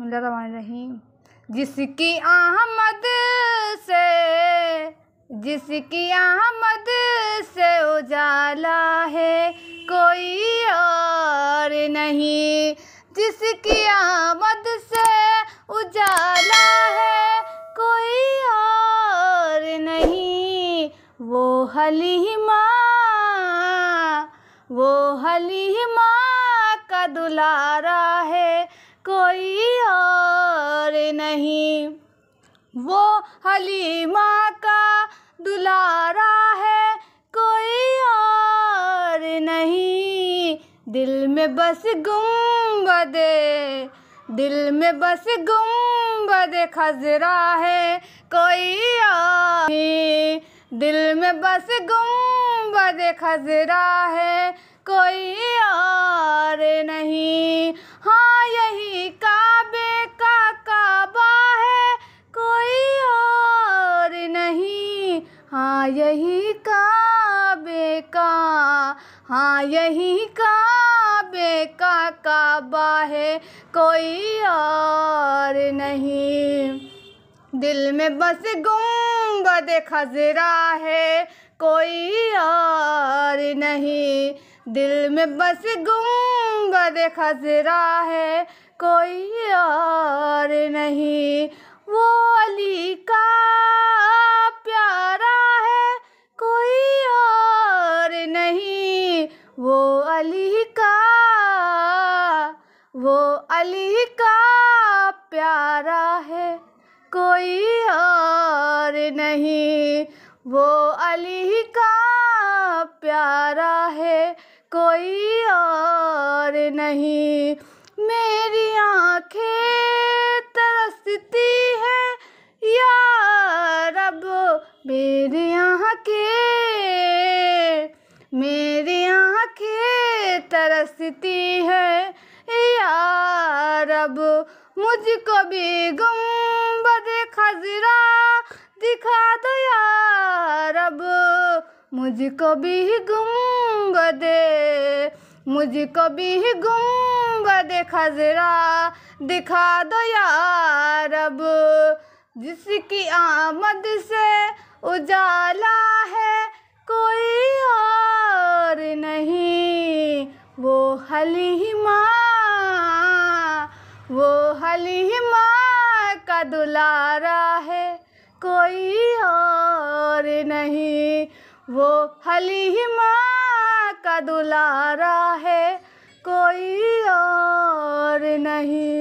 बसमीम जिसकी आहमद से जिसकी आहमद से उजाला है कोई और नहीं जिसकी आमद से उजाला है कोई और नहीं वो हलीमा वो हलीमा का दुलारा है वो हलीमा का दुलारा है कोई और नहीं दिल में बस गुम्बदे दिल में बस गुम्बद खजरा है कोई और दिल में बस गुम्बद खजरा है कोई और नहीं हाँ हाँ यही काबे का हाँ यही काबे का काबा है कोई और नहीं दिल में बस गुम्बद खजरा है कोई और नहीं दिल में बस गुम्बद खजरा है कोई और नहीं वो अली का वो अली का वो अली का प्यारा है कोई और नहीं वो अली का प्यारा है कोई और नहीं मेरी आंखें तरसती है या रब मेरी आंखें मेरी आंखें तरसती है यार अब मुझको भी गुम्बद खजरा दिखा दो यार अब मुझको भी गुम्बद मुझको भी गुम्बद खजरा दिखा दो यार अब जिसकी आमद से उजाला है कोई और काली माँ का दुलारा है कोई और नहीं वो हली माँ का दुलारा है कोई और नहीं